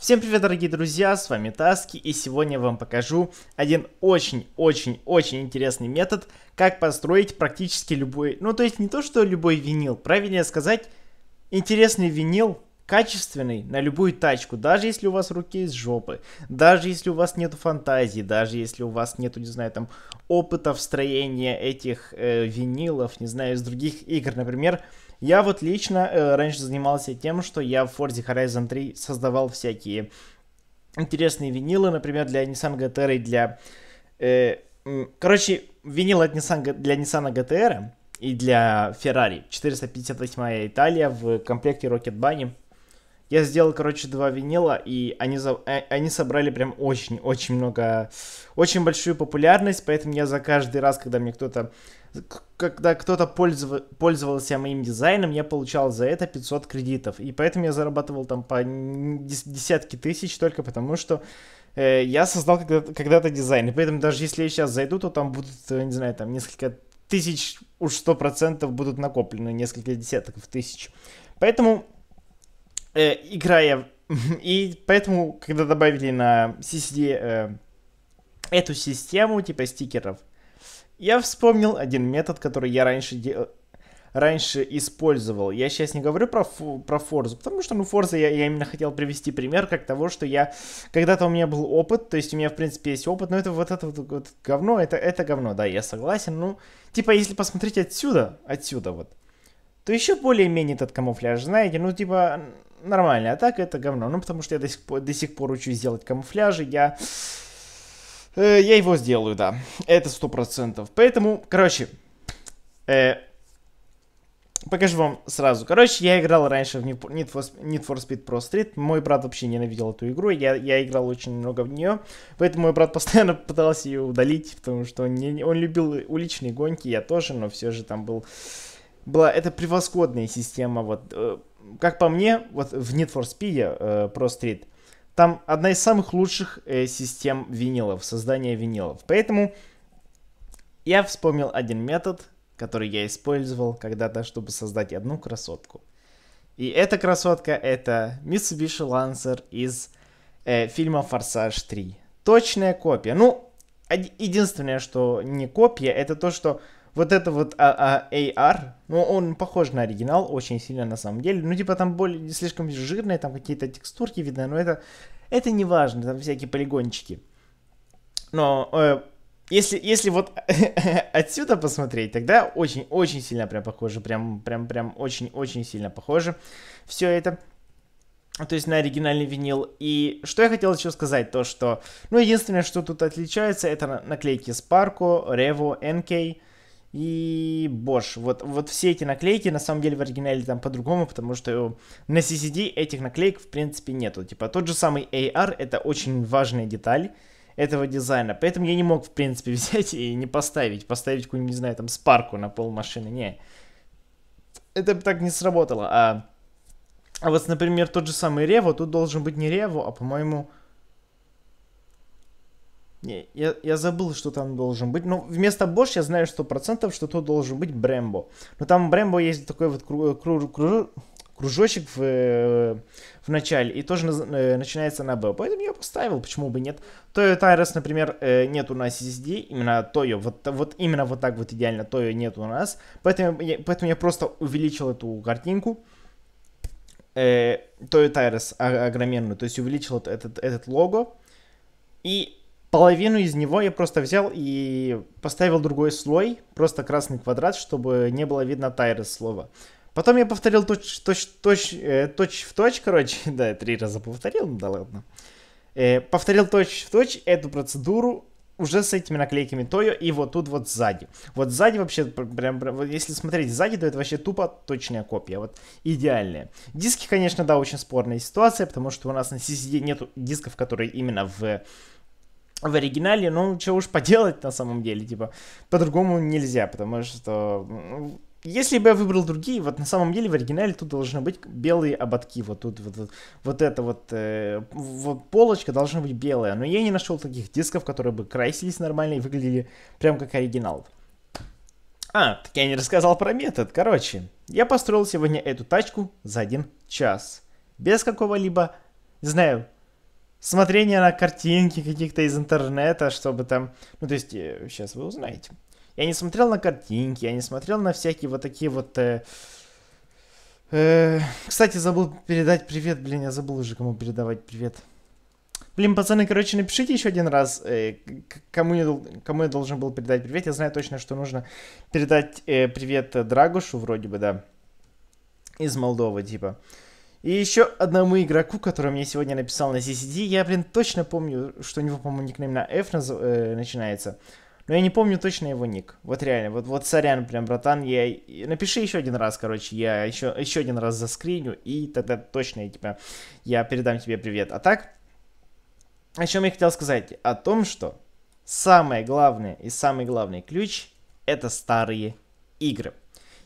Всем привет, дорогие друзья, с вами Таски, и сегодня я вам покажу один очень-очень-очень интересный метод, как построить практически любой, ну то есть не то, что любой винил, правильнее сказать, интересный винил, качественный на любую тачку, даже если у вас руки из жопы, даже если у вас нету фантазии, даже если у вас нету, не знаю, там, опыта в строении этих э, винилов, не знаю, из других игр, например, я вот лично э, раньше занимался тем, что я в Forza Horizon 3 создавал всякие интересные винилы, например, для Nissan GTR и для... Э, короче, винил от Nissan, для Nissan GTR и для Ferrari. 458 Италия в комплекте Rocket Bunny. Я сделал, короче, два винила, и они, за... Э, они собрали прям очень-очень много, очень большую популярность, поэтому я за каждый раз, когда мне кто-то, когда кто-то пользов... пользовался моим дизайном, я получал за это 500 кредитов, и поэтому я зарабатывал там по десятки тысяч только потому, что э, я создал когда-то, когда-то дизайн, и поэтому даже если я сейчас зайду, то там будут, э, не знаю, там несколько тысяч, уж сто процентов будут накоплены, несколько десятков тысяч. Поэтому э, играя... И поэтому, когда добавили на CCD э, эту систему, типа стикеров, я вспомнил один метод, который я раньше делал раньше использовал. Я сейчас не говорю про, фу, про Форзу потому что, ну, Forza я, я именно хотел привести пример как того, что я... Когда-то у меня был опыт, то есть у меня, в принципе, есть опыт, но это вот это вот, вот говно, это, это говно, да, я согласен. Ну, типа, если посмотреть отсюда, отсюда вот, то еще более-менее этот камуфляж, знаете, ну, типа, нормально, а так это говно. Ну, потому что я до сих пор, до сих пор учусь делать камуфляжи, я... Э, я его сделаю, да. Это сто процентов. Поэтому, короче, э, покажу вам сразу. Короче, я играл раньше в Need for, Need for Speed Pro Street. Мой брат вообще ненавидел эту игру, я, я играл очень много в нее. Поэтому мой брат постоянно пытался ее удалить, потому что он, не, он любил уличные гонки, я тоже, но все же там был... Была это превосходная система, вот э, как по мне, вот в Need for Speed э, Pro Street, там одна из самых лучших э, систем винилов, создания винилов. Поэтому я вспомнил один метод, который я использовал когда-то, чтобы создать одну красотку. И эта красотка это Mitsubishi Lancer из э, фильма Форсаж 3. Точная копия. Ну, единственное, что не копия, это то, что вот это вот а, а, AR, ну, он похож на оригинал очень сильно на самом деле. Ну, типа, там более слишком жирные, там какие-то текстурки видно, но это, это не важно, там всякие полигончики. Но э, если, если вот отсюда посмотреть, тогда очень-очень сильно прям похоже, прям, прям, прям очень-очень сильно похоже все это. То есть на оригинальный винил. И что я хотел еще сказать, то что, ну, единственное, что тут отличается, это наклейки Sparco, Revo, NK, и Bosch. Вот, вот все эти наклейки на самом деле в оригинале там по-другому, потому что на CCD этих наклеек в принципе нету. Типа тот же самый AR это очень важная деталь этого дизайна, поэтому я не мог в принципе взять и не поставить, поставить какую-нибудь, не знаю, там спарку на пол машины, не. Это бы так не сработало, а... А вот, например, тот же самый Рево, тут должен быть не Рево, а, по-моему, не, я, я забыл, что там должен быть. но ну, вместо Бош я знаю 100%, что то должен быть Брэмбо. Но там Брэмбо есть такой вот кру, кру, кру, кружочек в, э, в начале, и тоже э, начинается на Б. Поэтому я поставил, почему бы нет. Тойо Тайрес, например, э, нет у нас SSD, именно Тойо, вот, вот именно вот так вот идеально Тойо нет у нас. Поэтому я, поэтому я просто увеличил эту картинку. Тойо Тайрес огроменную, то есть увеличил этот, этот лого. И Половину из него я просто взял и поставил другой слой, просто красный квадрат, чтобы не было видно тайры слова. Потом я повторил точь, точь, точь, э, точь в точь, короче, да, три раза повторил, ну да ладно. Э, повторил точь в точь эту процедуру уже с этими наклейками Тойо и вот тут вот сзади. Вот сзади вообще, прям, прям вот если смотреть сзади, то это вообще тупо точная копия, вот идеальная. Диски, конечно, да, очень спорная ситуация, потому что у нас на CCD нету дисков, которые именно в в оригинале, ну, чего уж поделать на самом деле, типа, по-другому нельзя, потому что... Если бы я выбрал другие, вот на самом деле в оригинале тут должны быть белые ободки, вот тут вот, вот, вот эта вот, э, вот полочка должна быть белая, но я не нашел таких дисков, которые бы красились нормально и выглядели прям как оригинал. А, так я не рассказал про метод, короче. Я построил сегодня эту тачку за один час, без какого-либо, не знаю, смотрение на картинки каких-то из интернета, чтобы там... Ну, то есть, сейчас э, вы узнаете. Я не смотрел на картинки, я не смотрел на всякие вот такие вот... Э, э, кстати, забыл передать привет, блин, я забыл уже, кому передавать привет. Блин, пацаны, короче, напишите еще один раз, э, кому, я, кому я должен был передать привет. Я знаю точно, что нужно передать э, привет Драгушу, вроде бы, да, из Молдовы, типа. И еще одному игроку, который мне сегодня написал на CCD, я, блин, точно помню, что у него, по-моему, никнейм на F наз... э, начинается. Но я не помню точно его ник. Вот реально, вот, вот сорян, прям, братан, я... Напиши еще один раз, короче, я еще, еще один раз заскриню, и тогда точно я, тебя... я передам тебе привет. А так, о чем я хотел сказать? О том, что самое главное и самый главный ключ — это старые игры.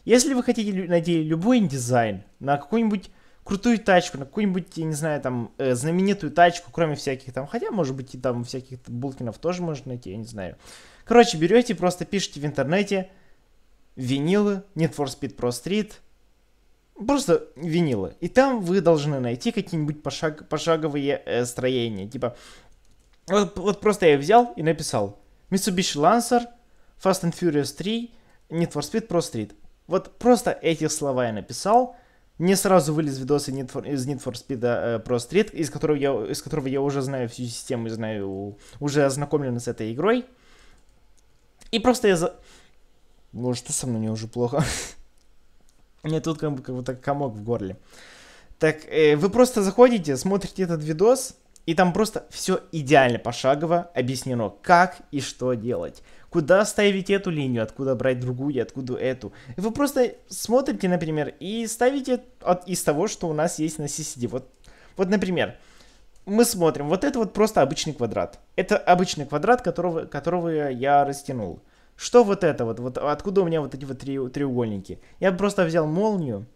Если вы хотите найти любой дизайн на какую нибудь крутую тачку, на какую-нибудь, я не знаю, там, э, знаменитую тачку, кроме всяких там, хотя, может быть, и там всяких Булкинов тоже можно найти, я не знаю. Короче, берете, просто пишите в интернете винилы, Need for Speed Pro Street, просто винилы. И там вы должны найти какие-нибудь пошаг, пошаговые э, строения. Типа, вот, вот просто я взял и написал Mitsubishi Lancer, Fast and Furious 3, Need for Speed Pro Street. Вот просто эти слова я написал, не сразу вылез видос из Need for, из Need for Speed э, Pro Street, из которого, я, из которого я уже знаю всю систему, знаю, уже ознакомлен с этой игрой. И просто я за... Боже, что со мной не уже плохо? Мне тут как бы, как будто комок в горле. Так, э, вы просто заходите, смотрите этот видос, и там просто все идеально пошагово объяснено, как и что делать. Куда ставить эту линию, откуда брать другую, откуда эту. вы просто смотрите, например, и ставите от, из того, что у нас есть на CCD. Вот, вот например, мы смотрим, вот это вот просто обычный квадрат. Это обычный квадрат, которого, которого я растянул. Что вот это вот, вот? Откуда у меня вот эти вот три, треугольники? Я просто взял молнию,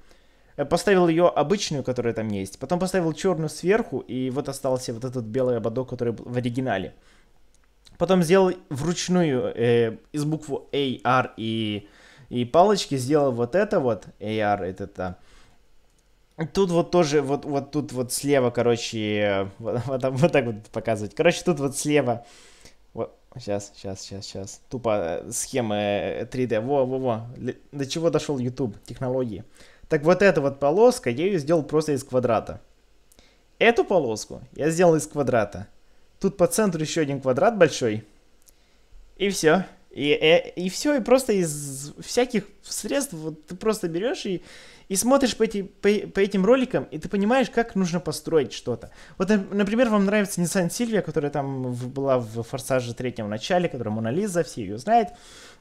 э, поставил ее обычную, которая там есть, потом поставил черную сверху, и вот остался вот этот белый ободок, который был в оригинале. Потом сделал вручную э, из букв AR и, и палочки, сделал вот это вот, AR, это то. А. Тут вот тоже, вот, вот тут вот слева, короче, э, вот, вот, вот так вот показывать. Короче, тут вот слева, вот, сейчас, сейчас, сейчас, сейчас, тупо э, схемы 3D, э, во-во-во, до чего дошел YouTube, технологии. Так вот эта вот полоска, я ее сделал просто из квадрата. Эту полоску я сделал из квадрата. Тут по центру еще один квадрат большой. И все. И, э, и, и все, и просто из всяких средств вот, ты просто берешь и, и смотришь по, эти, по, по этим роликам, и ты понимаешь, как нужно построить что-то. Вот, эм, например, вам нравится Nissan Silvia, которая там была в «Форсаже» третьем в начале, которая Мона Лиза, все ее знают,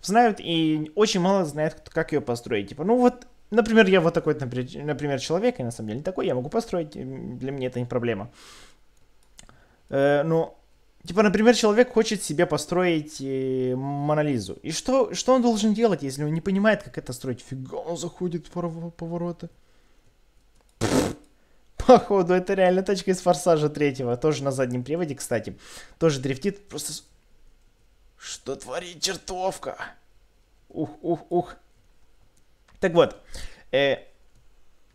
знают, и очень мало знают, как ее построить. Типа, ну вот, например, я вот такой, например, человек, и на самом деле не такой, я могу построить, для меня это не проблема. Э, ну, типа, например, человек хочет себе построить э, Монолизу. И что, что он должен делать, если он не понимает, как это строить? Фига, он заходит в повороты. Походу, это реально тачка из Форсажа третьего. Тоже на заднем приводе, кстати. Тоже дрифтит. Просто... Что творит чертовка? Ух, ух, ух. Так вот. Э...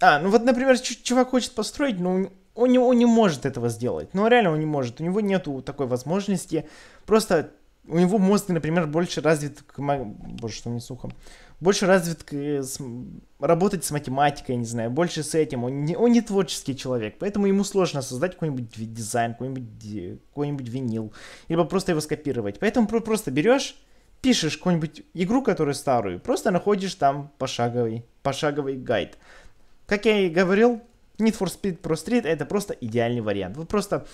А, ну вот, например, чувак хочет построить, ну, он не, он не может этого сделать. Ну, реально он не может. У него нету такой возможности. Просто у него мозг, например, больше развит... К... Боже, что мне сухо. Больше развит к... Э, с... работать с математикой, не знаю, больше с этим. Он не, он не творческий человек, поэтому ему сложно создать какой-нибудь дизайн, какой-нибудь, какой-нибудь винил, либо просто его скопировать. Поэтому просто берешь пишешь какую-нибудь игру, которую старую, просто находишь там пошаговый, пошаговый гайд. Как я и говорил, Need for Speed Pro Street это просто идеальный вариант. Вы просто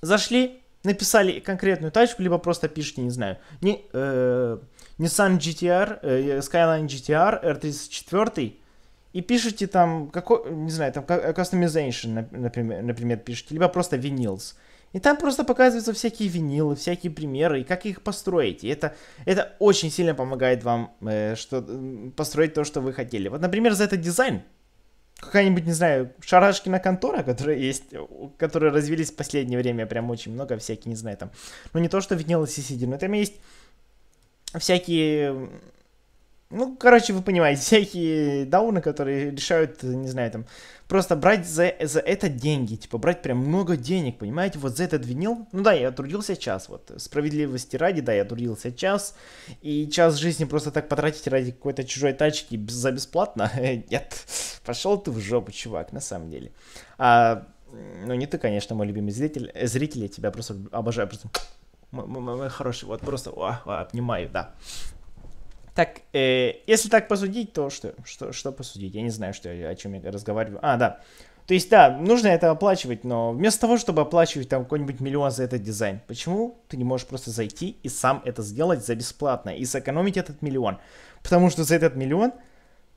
зашли, написали конкретную тачку, либо просто пишите, не знаю, не, э, Nissan GTR, э, Skyline GTR R34, и пишите там, какой, не знаю, там э, customization, например, например, пишите, либо просто vinyls. И там просто показываются всякие винилы, всякие примеры, и как их построить. И это, это очень сильно помогает вам э, что, построить то, что вы хотели. Вот, например, за этот дизайн какая-нибудь, не знаю, шарашкина контора, которые есть, которые развились в последнее время, прям очень много всяких, не знаю, там, ну не то, что виднелось и сидит, но там есть всякие ну, короче, вы понимаете, всякие дауны, которые решают, не знаю, там, просто брать за, за это деньги, типа, брать прям много денег, понимаете, вот за этот винил, ну да, я трудился час, вот, справедливости ради, да, я трудился час, и час жизни просто так потратить ради какой-то чужой тачки за бесплатно, нет, пошел ты в жопу, чувак, на самом деле. А, ну, не ты, конечно, мой любимый зритель, зрители, тебя просто обожаю, просто, мой, мой, мой хороший, вот, просто, о, обнимаю, да. Так, э, если так посудить, то что, что, что посудить? Я не знаю, что, о чем я разговариваю. А, да. То есть, да, нужно это оплачивать, но вместо того, чтобы оплачивать там какой-нибудь миллион за этот дизайн, почему ты не можешь просто зайти и сам это сделать за бесплатно и сэкономить этот миллион? Потому что за этот миллион,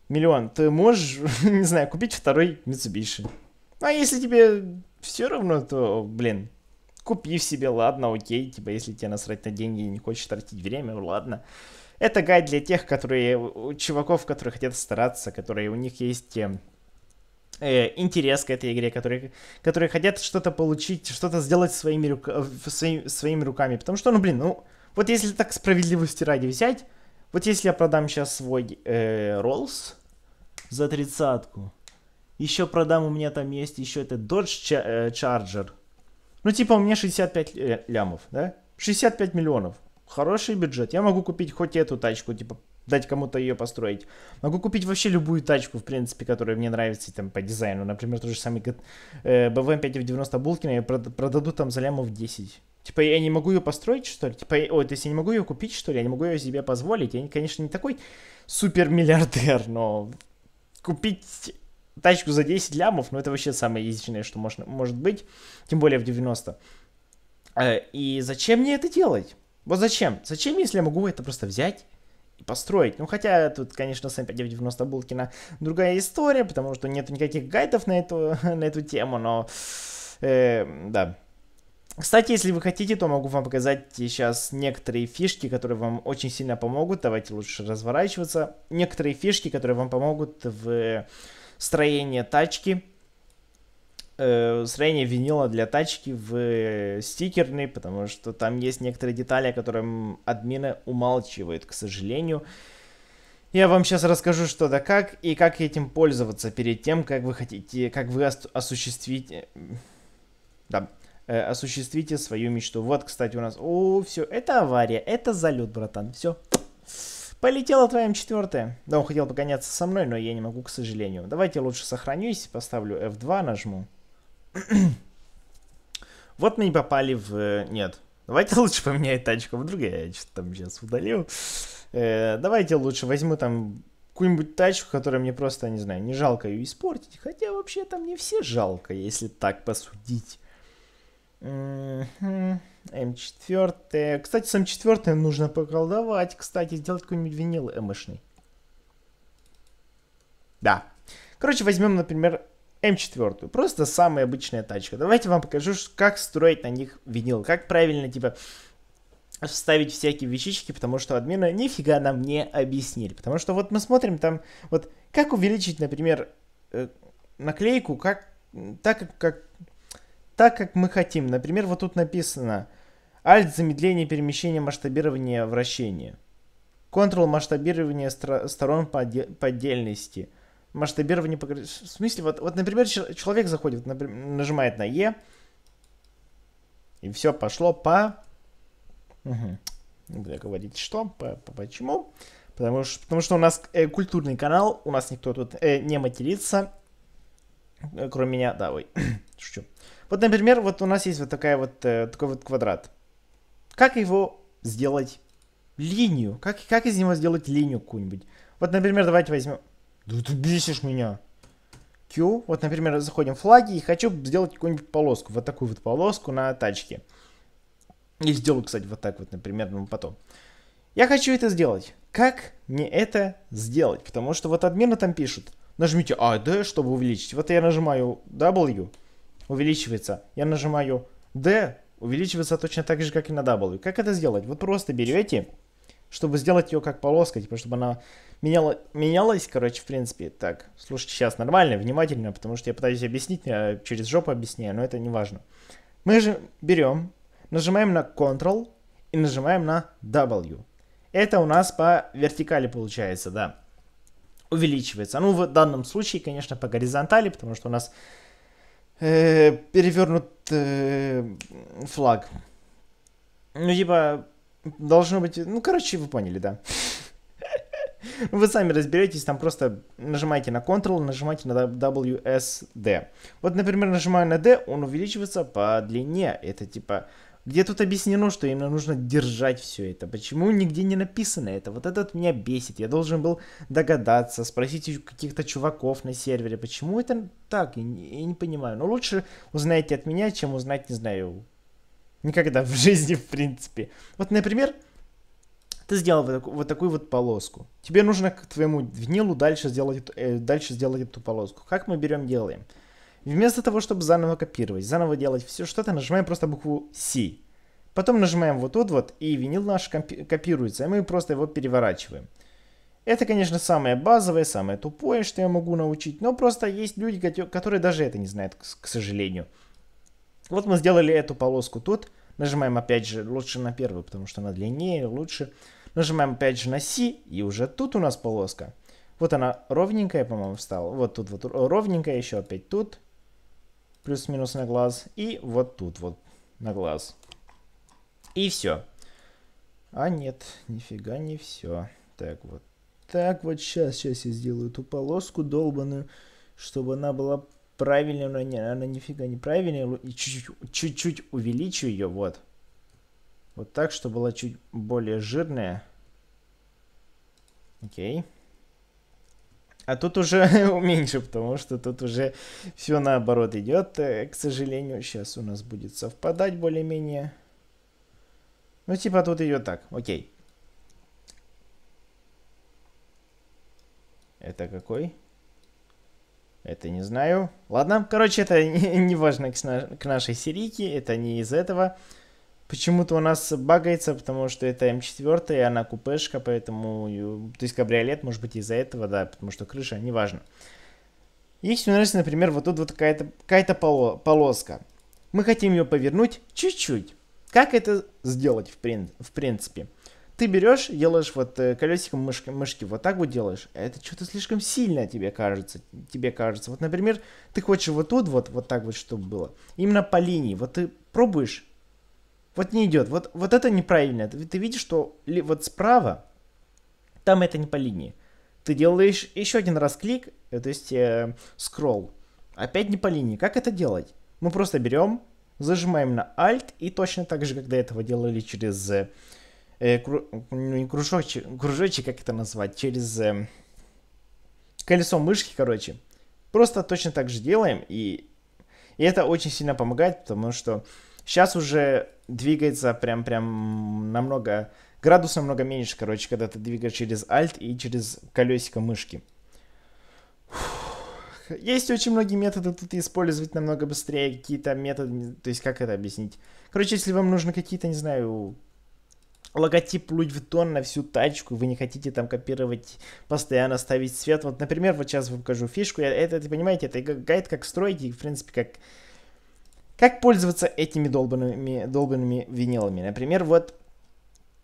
миллион, ты можешь, не знаю, купить второй Mitsubishi. А если тебе все равно, то, блин, купи в себе, ладно, окей, типа, если тебе насрать на деньги и не хочешь тратить время, ладно. Это гайд для тех, которые, чуваков, которые хотят стараться, которые у них есть эм, э, интерес к этой игре, которые, которые хотят что-то получить, что-то сделать своими, рука, э, своими, своими руками. Потому что, ну, блин, ну, вот если так справедливости ради взять, вот если я продам сейчас свой э, Rolls за тридцатку, еще продам, у меня там есть еще этот Dodge э, Charger. Ну, типа, у меня 65 э, лямов, да? 65 миллионов хороший бюджет. Я могу купить хоть эту тачку, типа, дать кому-то ее построить. Могу купить вообще любую тачку, в принципе, которая мне нравится там по дизайну. Например, тот же самый 5 в 90 Булкина я продаду там за лямов 10. Типа, я не могу ее построить, что ли? Типа, ой, то есть я не могу ее купить, что ли? Я не могу ее себе позволить. Я, конечно, не такой супер миллиардер, но купить тачку за 10 лямов, ну это вообще самое изичное, что можно, может быть, тем более в 90. Э, и зачем мне это делать? Вот зачем? Зачем, если я могу это просто взять и построить? Ну, хотя тут, конечно, с М5990 Булкина другая история, потому что нет никаких гайдов на эту, на эту тему, но... Э, да. Кстати, если вы хотите, то могу вам показать сейчас некоторые фишки, которые вам очень сильно помогут. Давайте лучше разворачиваться. Некоторые фишки, которые вам помогут в э, строении тачки э, строение винила для тачки в э, стикерный, потому что там есть некоторые детали, о которых админы умалчивают, к сожалению. Я вам сейчас расскажу, что да как, и как этим пользоваться перед тем, как вы хотите, как вы осуществите... Да, э, осуществите свою мечту. Вот, кстати, у нас... О, все, это авария, это залет, братан, все. Полетела твоя М4. Да, он хотел погоняться со мной, но я не могу, к сожалению. Давайте лучше сохранюсь, поставлю F2, нажму. вот мы и попали в... Э, нет. Давайте лучше поменяй тачку. Вдруг я что-то там сейчас удалил. Э, давайте лучше возьму там какую-нибудь тачку, которая мне просто, не знаю, не жалко ее испортить. Хотя вообще там мне все жалко, если так посудить. М4. Кстати, с М4 нужно поколдовать. Кстати, сделать какой-нибудь винил эмышный. Да. Короче, возьмем, например, М4. Просто самая обычная тачка. Давайте вам покажу, как строить на них винил. Как правильно, типа, вставить всякие вещички, потому что админы нифига нам не объяснили. Потому что вот мы смотрим там, вот как увеличить, например, э, наклейку, как, так как, так, как мы хотим. Например, вот тут написано Alt замедление перемещения масштабирования вращения. Ctrl масштабирование сторон по, по отдельности масштабирование по В смысле, вот, вот, например, человек заходит, например, нажимает на Е, и все пошло по... Угу. Не буду говорить, что, по, по, почему. Потому что, потому что у нас э, культурный канал, у нас никто тут э, не матерится, э, кроме меня, да, ой, шучу. Вот, например, вот у нас есть вот, такая вот э, такой вот квадрат. Как его сделать линию? Как, как из него сделать линию какую-нибудь? Вот, например, давайте возьмем... Да ты бесишь меня. Q. Вот, например, заходим в флаги и хочу сделать какую-нибудь полоску. Вот такую вот полоску на тачке. И сделаю, кстати, вот так вот, например, ну потом. Я хочу это сделать. Как мне это сделать? Потому что вот админы там пишут. Нажмите AD, «А», чтобы увеличить. Вот я нажимаю W, увеличивается. Я нажимаю D, увеличивается точно так же, как и на W. Как это сделать? Вот просто берете, чтобы сделать ее как полоска, типа, чтобы она меняло, менялось, короче, в принципе, так, слушайте сейчас нормально, внимательно, потому что я пытаюсь объяснить, я а через жопу объясняю, но это не важно. Мы же берем, нажимаем на Ctrl и нажимаем на W. Это у нас по вертикали получается, да, увеличивается. Ну, в данном случае, конечно, по горизонтали, потому что у нас э, перевернут э, флаг. Ну, типа, должно быть... Ну, короче, вы поняли, да. Вы сами разберетесь, там просто нажимаете на Ctrl, нажимаете на WSD. Вот, например, нажимаю на D, он увеличивается по длине. Это типа... Где тут объяснено, что именно нужно держать все это? Почему нигде не написано это? Вот этот меня бесит. Я должен был догадаться, спросить у каких-то чуваков на сервере, почему это так, я не, я не понимаю. Но лучше узнаете от меня, чем узнать, не знаю, никогда в жизни, в принципе. Вот, например, ты сделал вот, вот такую вот полоску. Тебе нужно к твоему винилу дальше сделать, э, дальше сделать эту полоску. Как мы берем, делаем? Вместо того, чтобы заново копировать, заново делать все что-то, нажимаем просто букву C. Потом нажимаем вот тут вот, и винил наш копируется, и мы просто его переворачиваем. Это, конечно, самое базовое, самое тупое, что я могу научить, но просто есть люди, которые даже это не знают, к сожалению. Вот мы сделали эту полоску тут, нажимаем опять же лучше на первую, потому что она длиннее, лучше. Нажимаем опять же на C, и уже тут у нас полоска. Вот она ровненькая, по-моему, встала. Вот тут вот ровненькая, еще опять тут. Плюс-минус на глаз. И вот тут вот на глаз. И все. А нет, нифига не все. Так вот. Так вот, сейчас, сейчас я сделаю эту полоску долбаную, чтобы она была правильной, но не, она нифига не правильная. Чуть-чуть увеличу ее, вот. Вот так, чтобы была чуть более жирная. Окей. А тут уже меньше, потому что тут уже все наоборот идет. Э, к сожалению, сейчас у нас будет совпадать более-менее. Ну, типа тут идет так. Окей. Это какой? Это не знаю. Ладно, короче, это не не важно к, к нашей серийке. Это не из этого. Почему-то у нас багается, потому что это М4, и она купешка, поэтому... То есть кабриолет, может быть, из-за этого, да, потому что крыша, неважно. Если у нас, например, вот тут вот какая-то какая, -то, полоска. Мы хотим ее повернуть чуть-чуть. Как это сделать, в, прин в принципе? Ты берешь, делаешь вот э, колесиком мышки, мышки, вот так вот делаешь. А это что-то слишком сильно тебе кажется. Тебе кажется. Вот, например, ты хочешь вот тут вот, вот так вот, чтобы было. Именно по линии. Вот ты пробуешь вот не идет. Вот, вот это неправильно. Ты, ты видишь, что ли, вот справа, там это не по линии. Ты делаешь еще один раз клик, э, то есть э, скролл. Опять не по линии. Как это делать? Мы просто берем, зажимаем на Alt и точно так же, как до этого делали через... э, э кру, ну, не кружочек, кружочек, как это назвать? Через э, колесо мышки, короче. Просто точно так же делаем и, и это очень сильно помогает, потому что Сейчас уже двигается прям прям намного градус намного меньше, короче, когда ты двигаешь через Alt и через колесико мышки. Есть очень многие методы тут использовать намного быстрее, какие-то методы, то есть как это объяснить. Короче, если вам нужно какие-то, не знаю, логотип в тон на всю тачку, вы не хотите там копировать, постоянно ставить свет. Вот, например, вот сейчас вам покажу фишку. Это, это понимаете, это гайд, как строить, и, в принципе, как как пользоваться этими долбанными, долбанными винилами? Например, вот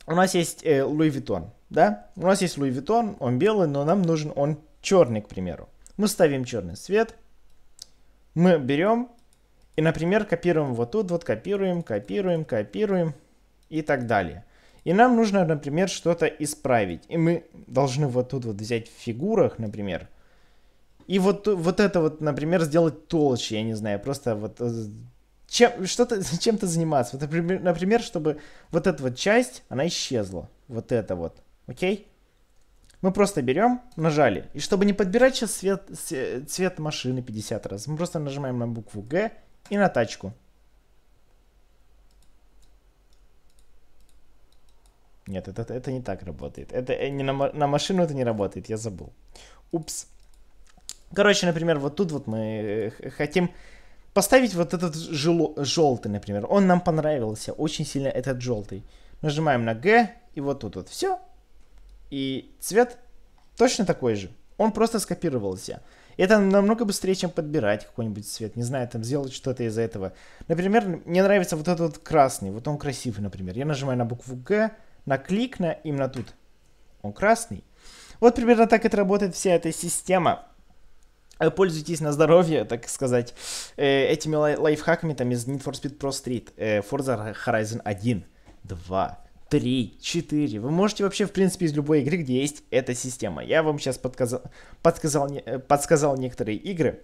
у нас есть э, Louis Vuitton, да? У нас есть Louis Vuitton, он белый, но нам нужен он черный, к примеру. Мы ставим черный цвет, мы берем и, например, копируем вот тут, вот копируем, копируем, копируем и так далее. И нам нужно, например, что-то исправить. И мы должны вот тут вот взять в фигурах, например, и вот, вот это вот, например, сделать толще, я не знаю, просто вот э, чем, что-то, чем-то заниматься. Вот, например, чтобы вот эта вот часть, она исчезла. Вот это вот. Окей? Мы просто берем, нажали. И чтобы не подбирать сейчас цвет, цвет машины 50 раз, мы просто нажимаем на букву Г и на тачку. Нет, это, это не так работает. Это э, не на, на машину это не работает, я забыл. Упс. Короче, например, вот тут вот мы э, хотим поставить вот этот жел... желтый, например. Он нам понравился, очень сильно этот желтый. Нажимаем на G, и вот тут вот все. И цвет точно такой же. Он просто скопировался. Это намного быстрее, чем подбирать какой-нибудь цвет. Не знаю, там сделать что-то из за этого. Например, мне нравится вот этот вот красный. Вот он красивый, например. Я нажимаю на букву Г, на клик на именно тут. Он красный. Вот примерно так это работает вся эта система. А пользуйтесь на здоровье, так сказать, э, этими лайфхаками там из Need for Speed Pro Street, э, Forza Horizon 1, 2, 3, 4. Вы можете вообще, в принципе, из любой игры, где есть эта система. Я вам сейчас подказал, подсказал, э, подсказал некоторые игры.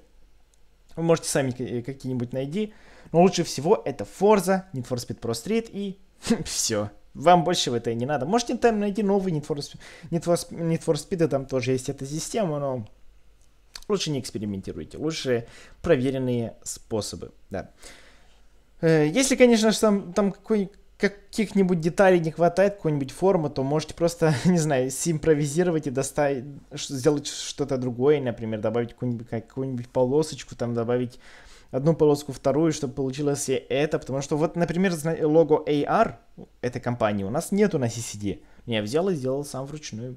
Вы можете сами какие-нибудь найти. Но лучше всего это Forza, Need for Speed Pro Street и все. Вам больше в это и не надо. Можете там найти новый Need for, Speed, Need for, Need for Speed, и там тоже есть эта система, но лучше не экспериментируйте, лучше проверенные способы, да. Э, если, конечно же, там, там какой, каких-нибудь деталей не хватает, какой-нибудь формы, то можете просто, не знаю, симпровизировать и доставить, сделать что-то другое, например, добавить какую-нибудь, какую полосочку, там добавить одну полоску, вторую, чтобы получилось и это, потому что вот, например, лого AR этой компании у нас нету на CCD. Я взял и сделал сам вручную.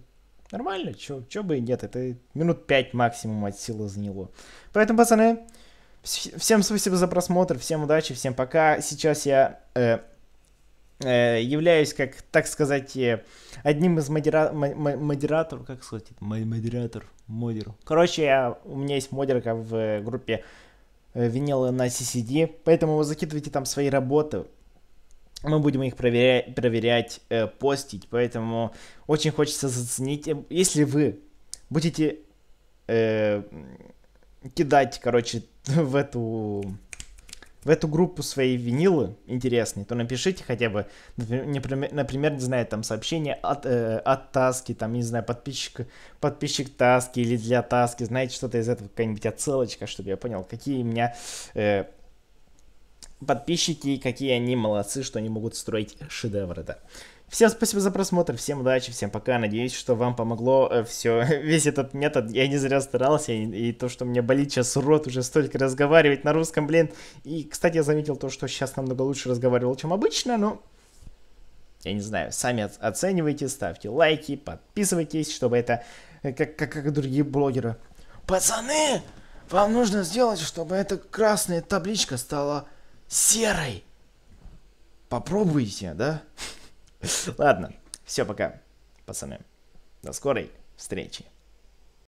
Нормально, чё бы и нет, это минут 5 максимум от силы заняло. Поэтому, пацаны, всем спасибо за просмотр, всем удачи, всем пока. Сейчас я э, э, являюсь, как так сказать, э, одним из модера... модераторов, как сказать, модератор, модер. Короче, я, у меня есть модерка в э, группе винила э, на CCD, поэтому вы закидывайте там свои работы, мы будем их проверять, проверять э, постить, поэтому очень хочется заценить. Э, если вы будете э, кидать, короче, в эту в эту группу свои винилы интересные, то напишите хотя бы, например, например не знаю, там сообщение от, э, от Таски, там, не знаю, подписчик, подписчик Таски или для Таски, знаете, что-то из этого, какая-нибудь отсылочка, чтобы я понял, какие у меня э, подписчики, какие они молодцы, что они могут строить шедевры, да. Всем спасибо за просмотр, всем удачи, всем пока. Надеюсь, что вам помогло э, все, весь этот метод. Я не зря старался, и, и то, что мне болит сейчас рот уже столько разговаривать на русском, блин. И, кстати, я заметил то, что сейчас намного лучше разговаривал, чем обычно, но... Я не знаю, сами оценивайте, ставьте лайки, подписывайтесь, чтобы это... Э, как, как, как другие блогеры. Пацаны, вам нужно сделать, чтобы эта красная табличка стала серой. Попробуйте, да? Ладно, все, пока, пацаны. До скорой встречи.